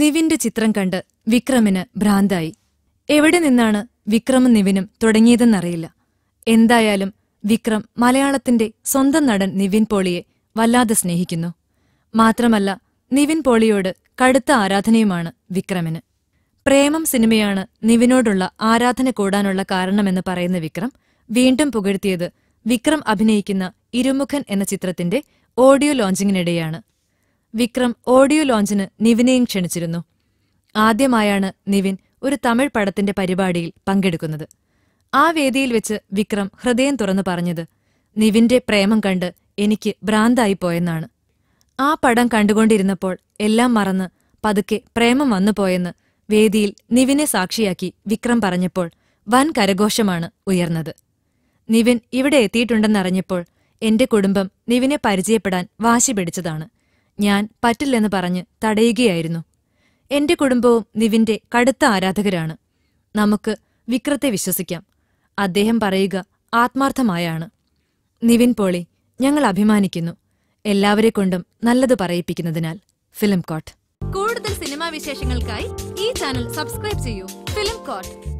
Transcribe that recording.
നിവിന്റെ ചിത്രം കണ്ട് വിക്രമിന് ഭ്രാന്തായി എവിടെ നിന്നാണ് വിക്രമും നിവിനും തുടങ്ങിയതെന്നറിയില്ല എന്തായാലും വിക്രം മലയാളത്തിന്റെ സ്വന്തം നടൻ നിവിൻ പോളിയെ വല്ലാതെ സ്നേഹിക്കുന്നു മാത്രമല്ല നിവിൻ പോളിയോട് കടുത്ത ആരാധനയുമാണ് വിക്രമിന് പ്രേമം സിനിമയാണ് നിവിനോടുള്ള ആരാധന കൂടാനുള്ള കാരണമെന്ന് പറയുന്ന വിക്രം വീണ്ടും പുകഴ്ത്തിയത് വിക്രം അഭിനയിക്കുന്ന ഇരുമുഖൻ എന്ന ചിത്രത്തിന്റെ ഓഡിയോ ലോഞ്ചിങ്ങിനിടെയാണ് വിക്രം ഓഡിയോ ലോഞ്ചിന് നിവിനെയും ക്ഷണിച്ചിരുന്നു ആദ്യമായാണ് നിവിൻ ഒരു തമിഴ് പടത്തിന്റെ പരിപാടിയിൽ പങ്കെടുക്കുന്നത് ആ വേദിയിൽ വെച്ച് വിക്രം ഹൃദയം തുറന്നു പറഞ്ഞത് നിവിന്റെ പ്രേമം കണ്ട് എനിക്ക് ഭ്രാന്തായി പോയെന്നാണ് ആ പടം കണ്ടുകൊണ്ടിരുന്നപ്പോൾ എല്ലാം മറന്ന് പതുക്കെ പ്രേമം വന്നു പോയെന്ന് വേദിയിൽ നിവിനെ സാക്ഷിയാക്കി വിക്രം പറഞ്ഞപ്പോൾ വൻ കരഘോഷമാണ് ഉയർന്നത് നിവിൻ ഇവിടെ എത്തിയിട്ടുണ്ടെന്നറിഞ്ഞപ്പോൾ എന്റെ കുടുംബം നിവിനെ പരിചയപ്പെടാൻ വാശി പിടിച്ചതാണ് ഞാൻ പറ്റില്ലെന്ന് പറഞ്ഞ് തടയുകയായിരുന്നു എന്റെ കുടുംബവും നിവിന്റെ കടുത്ത ആരാധകരാണ് നമുക്ക് വിക്രത്തെ വിശ്വസിക്കാം അദ്ദേഹം പറയുക ആത്മാർത്ഥമായാണ് നിവിൻ പോളി ഞങ്ങൾ അഭിമാനിക്കുന്നു എല്ലാവരെ കൊണ്ടും നല്ലത് പറയിപ്പിക്കുന്നതിനാൽ ഫിലിം കോട്ട് കൂടുതൽ സിനിമാ വിശേഷങ്ങൾക്കായി ഈ ചാനൽ സബ്സ്ക്രൈബ് ചെയ്യൂ ഫിലിം കോട്ട്